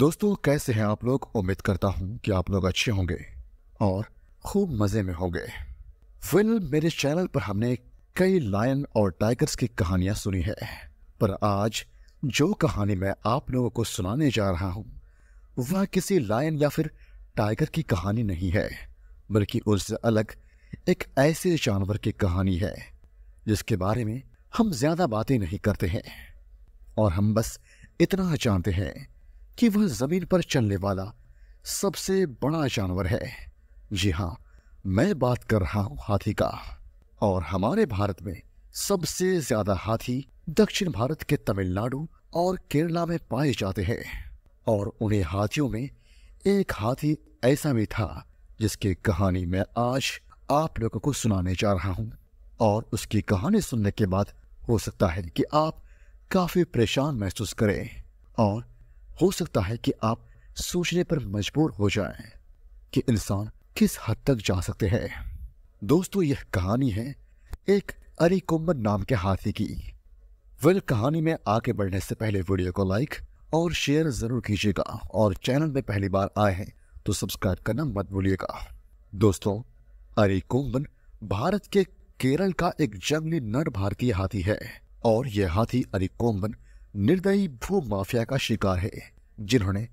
दोस्तों कैसे हैं आप लोग उम्मीद करता हूँ कि आप लोग अच्छे होंगे और खूब मज़े में होंगे फिल्म मेरे चैनल पर हमने कई लायन और टाइगर्स की कहानियाँ सुनी है पर आज जो कहानी मैं आप लोगों को सुनाने जा रहा हूँ वह किसी लायन या फिर टाइगर की कहानी नहीं है बल्कि उससे अलग एक ऐसे जानवर की कहानी है जिसके बारे में हम ज़्यादा बातें नहीं करते हैं और हम बस इतना जानते हैं कि वह जमीन पर चलने वाला सबसे बड़ा जानवर है जी हाँ मैं बात कर रहा हूं हाथी का और हमारे भारत में सबसे ज्यादा हाथी दक्षिण भारत के तमिलनाडु और केरला में पाए जाते हैं और उन्हें हाथियों में एक हाथी ऐसा भी था जिसकी कहानी मैं आज आप लोगों को सुनाने जा रहा हूं और उसकी कहानी सुनने के बाद हो सकता है कि आप काफी परेशान महसूस करें और हो सकता है कि आप सोचने पर मजबूर हो जाएं कि इंसान किस हद तक जा सकते हैं दोस्तों यह कहानी है एक अरिकोम्बर नाम के हाथी की वेल कहानी में आगे बढ़ने से पहले वीडियो को लाइक और शेयर जरूर कीजिएगा और चैनल में पहली बार आए हैं तो सब्सक्राइब करना मत भूलिएगा दोस्तों अरिकोम्बन भारत के केरल का एक जंगली नर भारतीय हाथी है और यह हाथी अरिकोम्बन निर्दयी भू माफिया का शिकार है जिन्होंने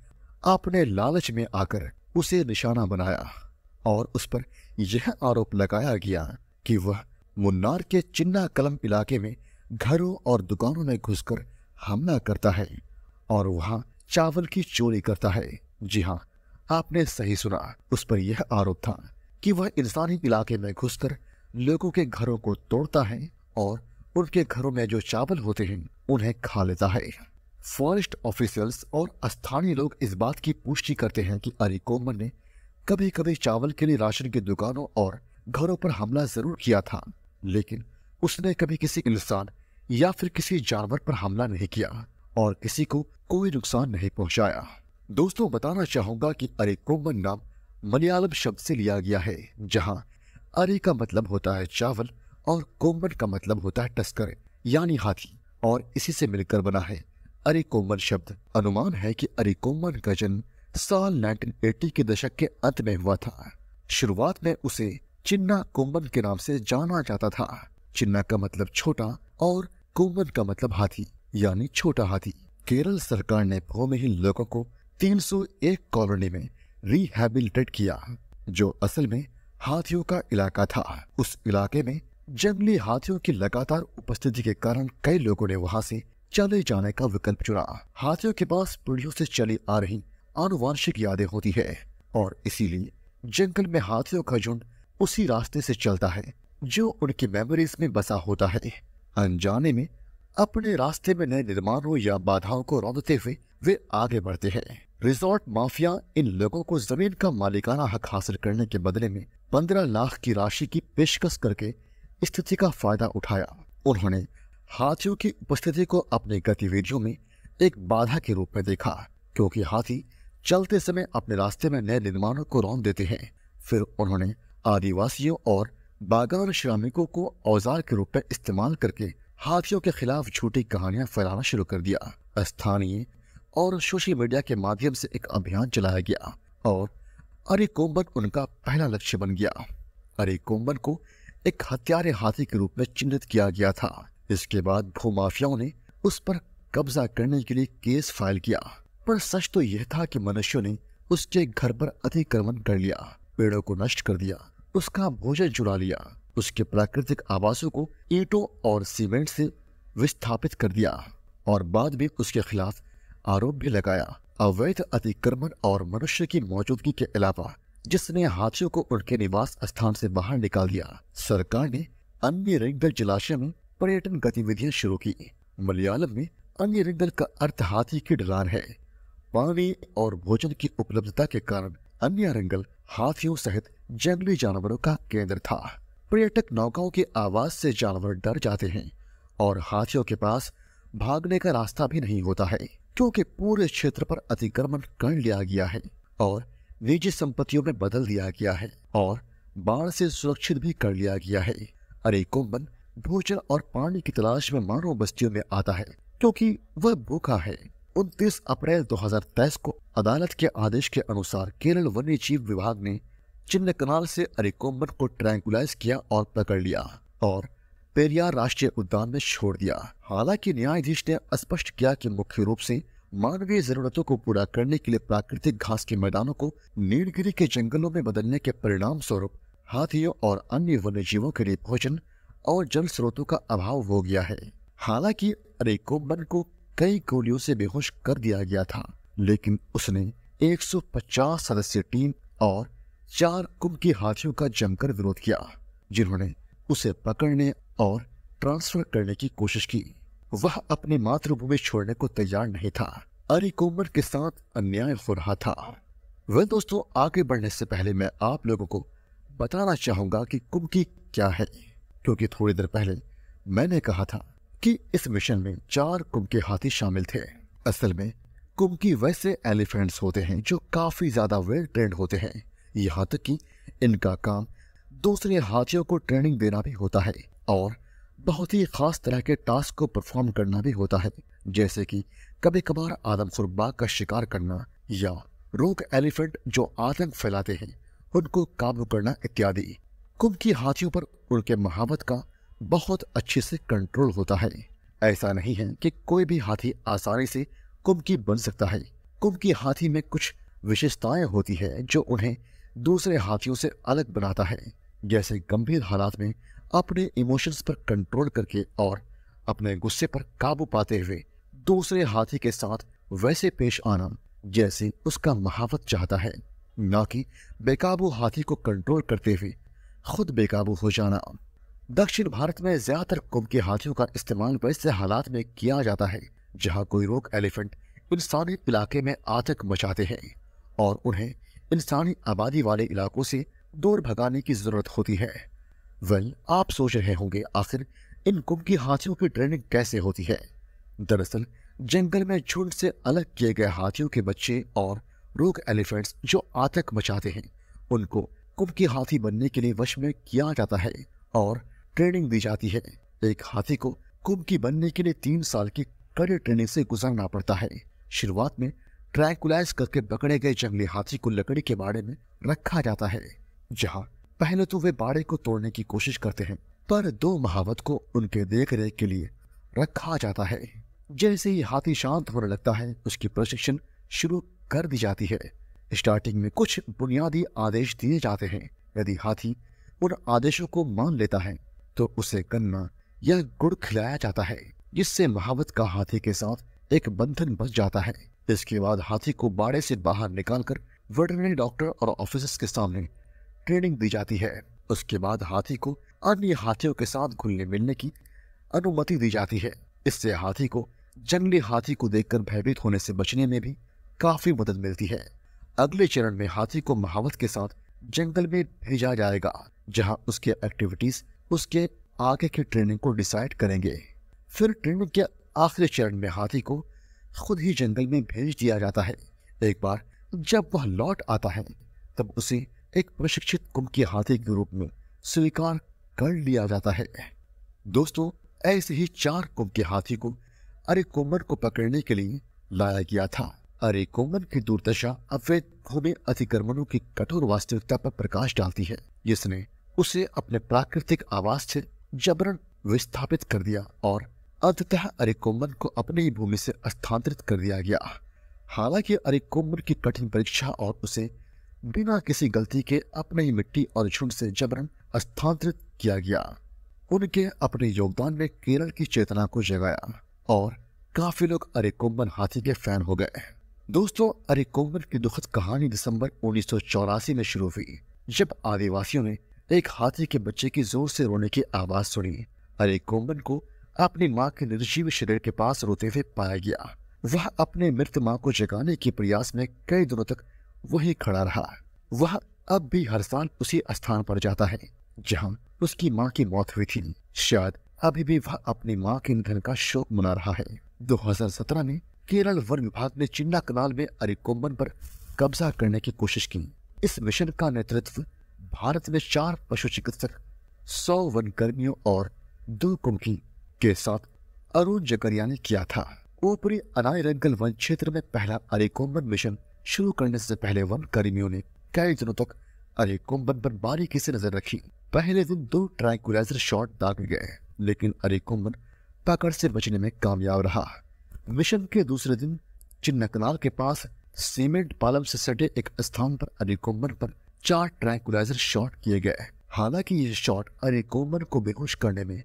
अपने लालच में आकर उसे निशाना बनाया और उस पर यह आरोप लगाया गया कि वह मुन्नार के चिन्ना कलम इलाके में घरों और दुकानों में घुसकर हमला करता है और वहां चावल की चोरी करता है जी हाँ आपने सही सुना उस पर यह आरोप था कि वह इंसानी इलाके में घुसकर लोगों के घरों को तोड़ता है और उनके घरों में जो चावल होते हैं उन्हें खा लेता है फॉरेस्ट ऑफिसर्स और स्थानीय लोग इस बात की पुष्टि करते हैं कि अरिकोमन ने कभी कभी चावल के लिए राशन की दुकानों और घरों पर हमला जरूर किया था लेकिन उसने कभी किसी इंसान या फिर किसी जानवर पर हमला नहीं किया और किसी को कोई नुकसान नहीं पहुंचाया दोस्तों बताना चाहूंगा कि अरिकोमन नाम मलयालम शब्द से लिया गया है जहां अरे का मतलब होता है चावल और कोमन का मतलब होता है टस्कर यानी हाथी और इसी से मिलकर बना है अरे अरिकोमन शब्द अनुमान है कि अरे अरिकोमन का जन्म साल 1980 के दशक के अंत में हुआ था शुरुआत में उसे चिन्ना कोमन के नाम से जाना जाता था चिन्ना का मतलब छोटा और कोमन का मतलब हाथी यानी छोटा हाथी केरल सरकार ने भूमिहीन लोगों को 301 कॉलोनी में रिहेबिलिटेट किया जो असल में हाथियों का इलाका था उस इलाके में जंगली हाथियों की लगातार उपस्थिति के कारण कई लोगों ने वहाँ से चले जाने का विकल्प चुना हाथियों के पास पीढ़ियों से चली आ रही आनुवांशिक यादें होती है और इसीलिए जंगल में हाथियों का झुंड उसी रास्ते से चलता है जो उनकी मेमोरीज में बसा होता है अनजाने में अपने रास्ते में नए निर्माणों या बाधाओं को रोदते हुए वे आगे बढ़ते हैं रिजॉर्ट माफिया इन लोगों को जमीन का मालिकाना हक हासिल करने के बदले में पंद्रह लाख की राशि की पेशकश करके स्थिति का फायदा उठाया उन्होंने हाथियों की उपस्थिति को अपनी गतिविधियों में एक बाधा के रूप में देखा क्योंकि हाथी चलते समय अपने रास्ते में नए निर्माणों को रौन देते हैं फिर उन्होंने आदिवासियों और बागान श्रमिकों को औजार के रूप में इस्तेमाल करके हाथियों के खिलाफ झूठी कहानियां फैलाना शुरू कर दिया स्थानीय और सोशल मीडिया के माध्यम से एक अभियान चलाया गया और अरे कोम्बन उनका पहला लक्ष्य बन गया अरे कोम्बन को एक हत्यारे हाथी के रूप में चिन्हित किया गया था इसके बाद भूमाफियाओं ने उस पर कब्जा करने के लिए केस फाइल किया पर सच तो यह था कि मनुष्यों ने उसके घर पर अतिक्रमण कर लिया पेड़ों को नष्ट कर दिया उसका भोजन चुरा लिया उसके प्राकृतिक आवासों को ईटों और सीमेंट से विस्थापित कर दिया और बाद में उसके खिलाफ आरोप भी लगाया अवैध अतिक्रमण और मनुष्य की मौजूदगी के अलावा जिसने हाथियों को उनके निवास स्थान से बाहर निकाल दिया सरकार ने अन्य रिंगदल जलाशय में पर्यटन गतिविधियां शुरू की मलयालम में अन्य रिंगदल का अर्थ हाथी की ढलान है पानी और भोजन की उपलब्धता के कारण अन्य रंगल हाथियों सहित जंगली जानवरों का केंद्र था पर्यटक नौकाओं की आवाज से जानवर डर जाते हैं और हाथियों के पास भागने का रास्ता भी नहीं होता है क्योंकि पूरे क्षेत्र पर अतिक्रमण कर लिया गया है और निजी संपत्तियों में बदल दिया गया है और बाढ़ से सुरक्षित भी कर लिया गया है अरे कुंभन भोजन और पानी की तलाश में मानव बस्तियों में आता है क्योंकि वह भूखा है उनतीस अप्रैल 2023 को अदालत के आदेश के अनुसार केरल वन्य जीव विभाग ने चिन्ह कनाल से अरिकोम्बन को ट्रैंकुलाइज किया और पकड़ लिया और पेरियार राष्ट्रीय उद्यान में छोड़ दिया हालांकि न्यायाधीश ने स्पष्ट किया कि मुख्य रूप से मानवीय जरूरतों को पूरा करने के लिए प्राकृतिक घास के मैदानों को नीलगिरी के जंगलों में बदलने के परिणाम स्वरूप हाथियों और अन्य वन्य जीवों के लिए भोजन और जल स्रोतों का अभाव हो गया है हालांकि अरेकोबन को कई गोलियों से बेहोश कर दिया गया था लेकिन उसने 150 सदस्य टीम और चार कुंभ हाथियों का जमकर विरोध किया जिन्होंने उसे पकड़ने और ट्रांसफर करने की कोशिश की वह अपनी मातृभूमि छोड़ने को तैयार नहीं था अरी कोमर के साथ अन्याय हो रहा था वह दोस्तों आगे बढ़ने से पहले मैं आप लोगों को बताना चाहूंगा कि कुमकी क्या है क्योंकि थोड़ी देर पहले मैंने कहा था कि इस मिशन में चार कुमके हाथी शामिल थे असल में कुमकी वैसे एलिफेंट्स होते हैं जो काफी ज्यादा वेल ट्रेंड होते हैं यहाँ तक कि इनका काम दूसरे हाथियों को ट्रेनिंग देना भी होता है और बहुत ही ख़ास तरह के टास्क को परफॉर्म करना भी होता है जैसे कि कभी कभार आदमखोर बाघ का शिकार करना या रोग एलिफेंट जो आतंक फैलाते हैं उनको काबू करना इत्यादि कुंभ की हाथियों पर उनके महावत का बहुत अच्छे से कंट्रोल होता है ऐसा नहीं है कि कोई भी हाथी आसानी से कुंभ की बन सकता है कुंभ की हाथी में कुछ विशेषताएं होती है जो उन्हें दूसरे हाथियों से अलग बनाता है जैसे गंभीर हालात में अपने इमोशंस पर कंट्रोल करके और अपने गुस्से पर काबू पाते हुए दूसरे हाथी के साथ वैसे पेश आना जैसे उसका महावत चाहता है न कि बेकाबू हाथी को कंट्रोल करते हुए खुद बेकाबू हो जाना दक्षिण भारत में ज्यादातर कुंभ के हाथियों का इस्तेमाल वैसे हालात में किया जाता है जहाँ कोई रोग एलिफेंट इंसानी इलाके में आतंक मचाते हैं और उन्हें इंसानी आबादी वाले इलाकों से दूर भगाने की जरूरत होती है वेल well, आप सोच रहे होंगे आखिर इन कुंगी हाथियों की ट्रेनिंग कैसे होती है दरअसल जंगल में झुंड से अलग किए गए हाथियों के बच्चे और रोग एलिफेंट्स जो आतंक मचाते हैं उनको कुंगी हाथी बनने के लिए वश में किया जाता है और ट्रेनिंग दी जाती है एक हाथी को कुंगी बनने के लिए तीन साल की कड़ी ट्रेनिंग से गुजरना पड़ता है शुरुआत में ट्रैकुलाइज करके पकड़े गए जंगली हाथी को लकड़ी के बाड़े में रखा जाता है जहाँ पहले तो वे बाड़े को तोड़ने की कोशिश करते हैं पर दो महावत को उनके देख रेख के लिए रखा जाता है जैसे ही हाथी शांत होने लगता है उसकी प्रशिक्षण शुरू कर दी जाती है स्टार्टिंग में कुछ बुनियादी आदेश दिए जाते हैं यदि हाथी उन आदेशों को मान लेता है तो उसे गन्ना या गुड़ खिलाया जाता है जिससे महावत का हाथी के साथ एक बंधन बच जाता है इसके बाद हाथी को बाड़े से बाहर निकालकर वेटरनरी डॉक्टर और ऑफिसर्स के सामने ट्रेनिंग दी जाती है उसके बाद हाथी को अन्य हाथियों के साथ घुलने मिलने की अनुमति दी जाती है इससे हाथी को जंगली हाथी को देखकर भयभीत होने से बचने में भी काफी मदद मिलती है अगले चरण में हाथी को महावत के साथ जंगल में भेजा जाएगा जहां उसके एक्टिविटीज उसके आगे की ट्रेनिंग को डिसाइड करेंगे फिर ट्रेनिंग के आखिरी चरण में हाथी को खुद ही जंगल में भेज दिया जाता है एक बार जब वह लौट आता है तब उसे एक प्रशिक्षित कुंभ के हाथी के रूप में स्वीकार कर लिया जाता है दोस्तों ऐसे ही चार कुंभ के हाथी को अरे कोमन को पकड़ने के लिए लाया गया था अरे कोमन की दुर्दशा अवैध भूमि अतिक्रमणों की कठोर वास्तविकता पर प्रकाश डालती है जिसने उसे अपने प्राकृतिक आवास से जबरन विस्थापित कर दिया और अंततः अरिकोम्बन को अपनी ही भूमि से स्थानांतरित कर दिया गया हालांकि अरिकोम्बन की कठिन परीक्षा और उसे बिना किसी गलती के अपने ही मिट्टी और झुंड से जबरन स्थानांतरित किया गया उनके अपने योगदान ने केरल की चेतना को जगाया और काफी लोग अरेकोम्बन हाथी के फैन हो गए दोस्तों अरेकोम्बन की दुखद कहानी दिसंबर उन्नीस में शुरू हुई जब आदिवासियों ने एक हाथी के बच्चे की जोर से रोने की आवाज सुनी अरेकोम्बन को अपनी माँ के निर्जीव शरीर के पास रोते हुए पाया गया वह अपने मृत माँ को जगाने के प्रयास में कई दिनों तक वही खड़ा रहा वह अब भी हर साल उसी स्थान पर जाता है जहाँ उसकी माँ की मौत हुई थी शायद अभी भी वह अपनी माँ के निधन का शोक मना रहा है 2017 में केरल वन विभाग ने चिन्ना कनाल में अरिकोम्बन पर कब्जा करने की कोशिश की इस मिशन का नेतृत्व भारत में चार पशु चिकित्सक सौ वन कर्मियों और दो कुमकी के साथ अरुण जगरिया ने किया था ऊपरी अनायरंगल वन क्षेत्र में पहला अरिकोम्बन मिशन शुरू करने से पहले वन कर्मियों ने कई दिनों तक अरे कुंभन पर बारीकी से नजर रखी पहले दिन दो ट्रैंकुलाइजर शॉट दाग गए लेकिन अरे कुंभन पकड़ से बचने में कामयाब रहा मिशन के दूसरे दिन चिन्नकनाल के पास सीमेंट पालम से सटे एक स्थान पर अरे कुंभन पर चार ट्रैंकुलाइजर शॉट किए गए हालांकि ये शॉट अरे कुंभन को बेहोश करने में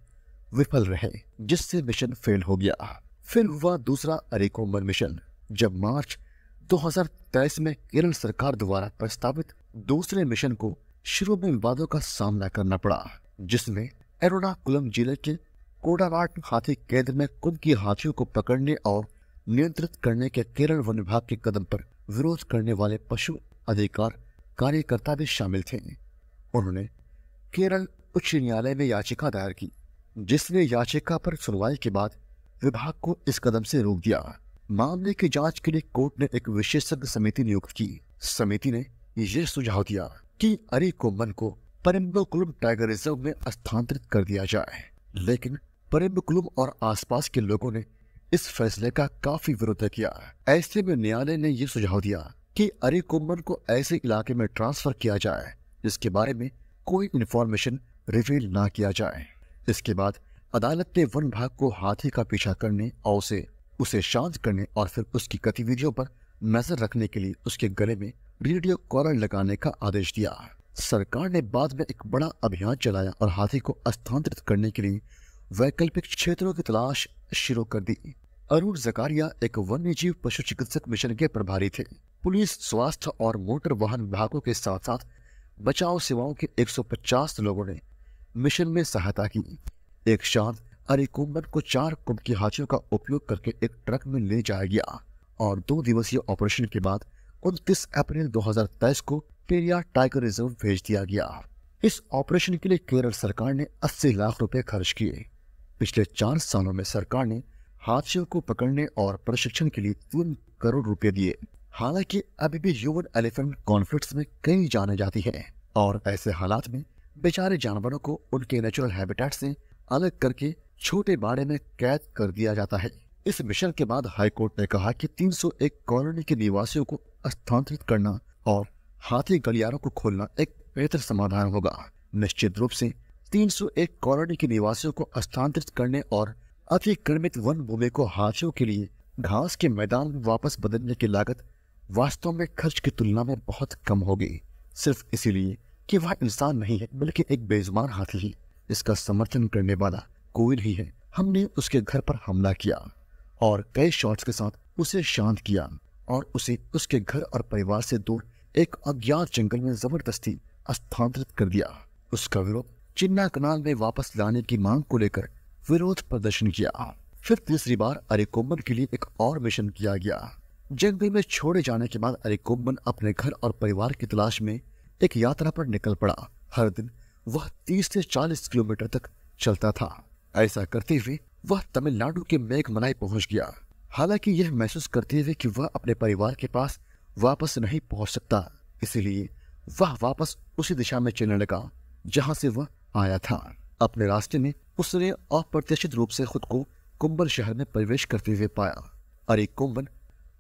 विफल रहे जिससे मिशन फेल हो गया फिर हुआ दूसरा अरे कुंभन मिशन जब मार्च 2023 में केरल सरकार द्वारा प्रस्तावित दूसरे मिशन को शुरू में विवादों का सामना करना पड़ा जिसमें एरोनाकुलम जिले के कोडाराट हाथी केंद्र में खुद की हाथियों को पकड़ने और नियंत्रित करने के केरल वन विभाग के कदम पर विरोध करने वाले पशु अधिकार कार्यकर्ता भी शामिल थे उन्होंने केरल उच्च न्यायालय में याचिका दायर की जिसने याचिका पर सुनवाई के बाद विभाग को इस कदम से रोक दिया मामले की जांच के लिए कोर्ट ने एक विशेषज्ञ समिति नियुक्त की समिति ने यह सुझाव दिया कि अरे कोम्बन को परम्बकुलम टाइगर रिजर्व में स्थानांतरित कर दिया जाए लेकिन परम्बकुलम और आसपास के लोगों ने इस फैसले का काफी विरोध किया ऐसे में न्यायालय ने यह सुझाव दिया कि अरे कोम्बन को ऐसे इलाके में ट्रांसफर किया जाए जिसके बारे में कोई इन्फॉर्मेशन रिवील ना किया जाए इसके बाद अदालत ने वन भाग को हाथी का पीछा करने और उसे उसे शांत करने और फिर उसकी गतिविधियों पर नजर रखने के लिए उसके गले में रेडियो कॉलर लगाने का आदेश दिया सरकार ने बाद में एक बड़ा अभियान चलाया और हाथी को स्थानांतरित करने के लिए वैकल्पिक क्षेत्रों की तलाश शुरू कर दी अरुण जकारिया एक वन्य जीव पशु चिकित्सक मिशन के प्रभारी थे पुलिस स्वास्थ्य और मोटर वाहन विभागों के साथ साथ बचाव सेवाओं के 150 लोगों ने मिशन में सहायता की एक शांत अरिकुम्बन को चार कुंभ की हाथियों का उपयोग करके एक ट्रक में ले जाया गया और दो दिवसीय ऑपरेशन के बाद उनतीस अप्रैल 2023 को पेरियार टाइगर रिजर्व भेज दिया गया इस ऑपरेशन के लिए केरल सरकार ने 80 लाख रुपए खर्च किए पिछले चार सालों में सरकार ने हाथियों को पकड़ने और प्रशिक्षण के लिए तीन करोड़ रुपए दिए हालांकि अभी भी युवन एलिफेंट कॉन्फ्लिक्ट में कई जाने जाती है और ऐसे हालात में बेचारे जानवरों को उनके नेचुरल हैबिटेट से अलग करके छोटे बाड़े में कैद कर दिया जाता है इस मिशन के बाद हाईकोर्ट ने कहा कि 301 कॉलोनी के निवासियों को स्थानांतरित करना और हाथी गलियारों को खोलना एक बेहतर समाधान होगा निश्चित रूप से 301 कॉलोनी के निवासियों को स्थानांतरित करने और अतिक्रमित वन भूमि को हाथियों के लिए घास के मैदान में वापस बदलने की लागत वास्तव में खर्च की तुलना में बहुत कम होगी सिर्फ इसीलिए कि वह इंसान नहीं है बल्कि एक बेजुबान हाथी है इसका समर्थन करने वाला कोई नहीं है हमने उसके घर पर हमला किया और कई शॉट्स के साथ उसे शांत किया और उसे उसके घर और परिवार से दूर एक अज्ञात जंगल में जबरदस्ती स्थानांतरित कर दिया उसका विरोध चिन्ना कनाल में वापस लाने की मांग को लेकर विरोध प्रदर्शन किया फिर तीसरी बार अरिकोम्बन के लिए एक और मिशन किया गया जंगल में छोड़े जाने के बाद अरिकोम्बन अपने घर और परिवार की तलाश में एक यात्रा पर निकल पड़ा हर दिन वह तीस से चालीस किलोमीटर तक चलता था ऐसा करते हुए वह तमिलनाडु के मेघमलाई पहुंच गया हालांकि यह महसूस करते हुए कि वह अपने परिवार के पास वापस नहीं पहुंच सकता इसलिए वह वापस उसी दिशा में चलने लगा जहां से वह आया था अपने रास्ते में उसने अप्रत्याशित रूप से खुद को कुंभन शहर में प्रवेश करते हुए पाया अरे कुंबन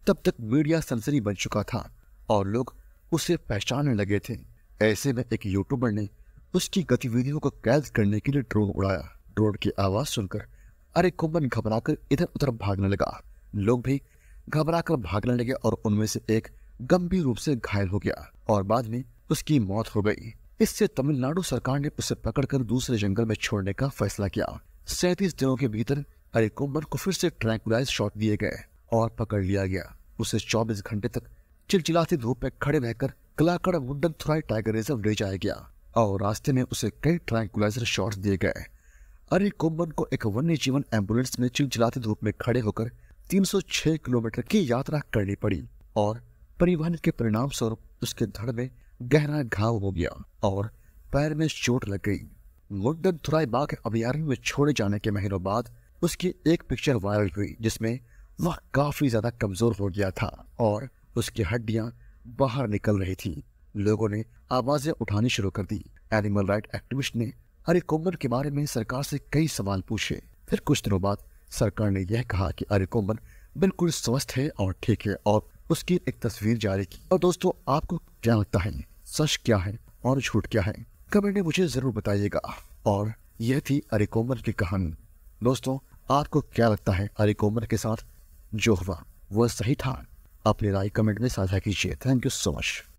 तब तक मीडिया सनसनी बन चुका था और लोग उसे पहचानने लगे थे ऐसे में एक यूट्यूबर ने उसकी गतिविधियों को कैद करने के लिए ड्रोन उड़ाया रोड की आवाज सुनकर अरे कुंभन घबराकर इधर उधर भागने लगा लोग भी घबराकर भागने लगे और उनमें से एक गंभीर रूप से घायल हो गया और बाद में उसकी मौत हो गई इससे तमिलनाडु सरकार ने उसे पकड़कर दूसरे जंगल में छोड़ने का फैसला किया सैतीस दिनों के भीतर अरे कुंभन को फिर से ट्रैंकुलाइज शॉट दिए गए और पकड़ लिया गया उसे चौबीस घंटे तक चिलचिलाती धूप में खड़े रहकर कलाकड़ मुंडन थ्राई टाइगर रिजर्व ले जाया गया और रास्ते में उसे कई ट्रैंकुलाइजर शॉट्स दिए गए अरे कुंभन को एक वन्य जीवन एम्बुलेंस में चिलचिलाती धूप में खड़े होकर 306 किलोमीटर की यात्रा करनी पड़ी और परिवहन के परिणाम स्वरूप उसके धड़ में गहरा घाव हो गया और पैर में चोट लग गई मुंडन थुराई बाग अभ्यारण्य में छोड़े जाने के महीनों बाद उसकी एक पिक्चर वायरल हुई जिसमें वह काफी ज्यादा कमजोर हो गया था और उसकी हड्डियां बाहर निकल रही थी लोगों ने आवाजें उठानी शुरू कर दी एनिमल राइट एक्टिविस्ट ने अरिक कोमर के बारे में सरकार से कई सवाल पूछे फिर कुछ दिनों बाद सरकार ने यह कहा कि अरिक कोमर बिल्कुल स्वस्थ है और ठीक है और उसकी एक तस्वीर जारी की और दोस्तों आपको क्या लगता है सच क्या है और झूठ क्या है कमेंट में मुझे जरूर बताइएगा और यह थी अरिक कोमर की कहानी दोस्तों आपको क्या लगता है अरिक ओमर के साथ जो हुआ वह सही था अपनी राय कमेंट में साझा कीजिए थैंक यू सो मच